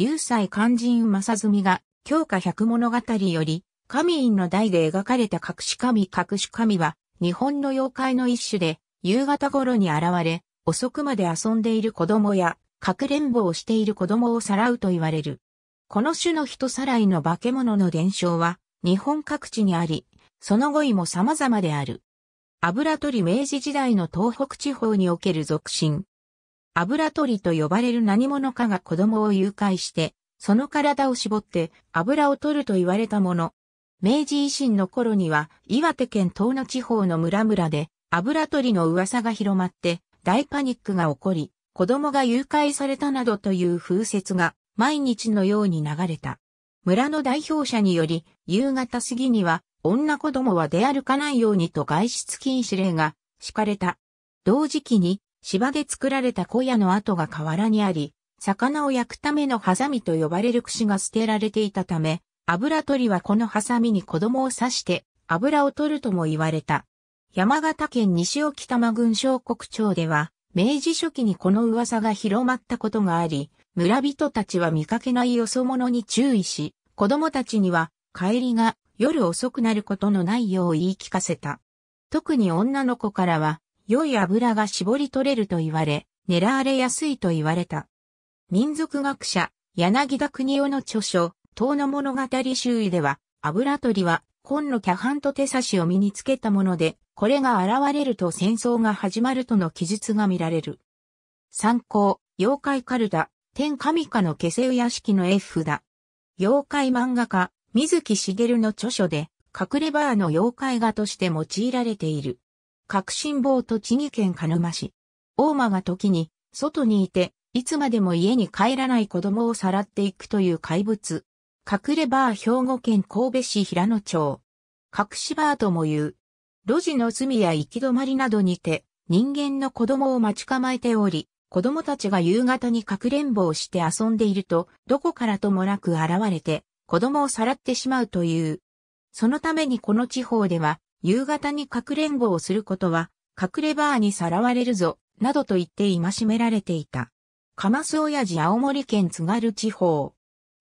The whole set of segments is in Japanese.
流祭肝心正純が、強化百物語より、神院の代で描かれた隠し神隠し神は、日本の妖怪の一種で、夕方頃に現れ、遅くまで遊んでいる子供や、かくれんぼをしている子供をさらうと言われる。この種の人さらいの化け物の伝承は、日本各地にあり、その語彙も様々である。油取明治時代の東北地方における俗神、油取りと呼ばれる何者かが子供を誘拐して、その体を絞って油を取ると言われたもの。明治維新の頃には岩手県東野地方の村々で油取りの噂が広まって大パニックが起こり、子供が誘拐されたなどという風説が毎日のように流れた。村の代表者により、夕方過ぎには女子供は出歩かないようにと外出禁止令が敷かれた。同時期に芝で作られた小屋の跡が河原にあり、魚を焼くためのハサミと呼ばれる串が捨てられていたため、油取りはこのハサミに子供を刺して油を取るとも言われた。山形県西沖玉郡小国町では、明治初期にこの噂が広まったことがあり、村人たちは見かけないよそ者に注意し、子供たちには帰りが夜遅くなることのないよう言い聞かせた。特に女の子からは、良い油が絞り取れると言われ、狙われやすいと言われた。民族学者、柳田国夫の著書、塔の物語周囲では、油取りは、紺のキャハンと手差しを身につけたもので、これが現れると戦争が始まるとの記述が見られる。参考、妖怪カルダ、天神下の消せ屋敷の絵札。妖怪漫画家、水木しげるの著書で、隠れバーの妖怪画として用いられている。革新坊千木県鹿沼市。大間が時に、外にいて、いつまでも家に帰らない子供をさらっていくという怪物。隠れバー兵庫県神戸市平野町。隠しバーとも言う。路地の隅や行き止まりなどにて、人間の子供を待ち構えており、子供たちが夕方にかくれんぼをして遊んでいると、どこからともなく現れて、子供をさらってしまうという。そのためにこの地方では、夕方にかくれんぼをすることは、隠れバーにさらわれるぞ、などと言って戒められていた。カマス親父青森県津軽地方。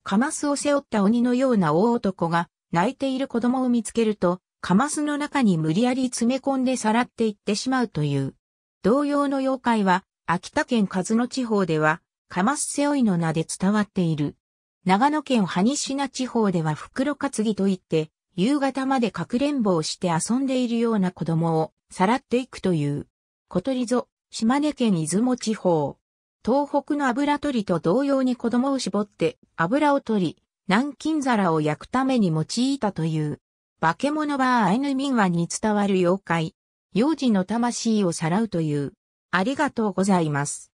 カマスを背負った鬼のような大男が、泣いている子供を見つけると、カマスの中に無理やり詰め込んでさらっていってしまうという。同様の妖怪は、秋田県ズノ地方では、カマス背負いの名で伝わっている。長野県萩品地方では袋担ぎといって、夕方までかくれんぼをして遊んでいるような子供をさらっていくという。小鳥ぞ、島根県出雲地方。東北の油取りと同様に子供を絞って油を取り、南京皿を焼くために用いたという。化け物はアイヌ民話に伝わる妖怪。幼児の魂をさらうという。ありがとうございます。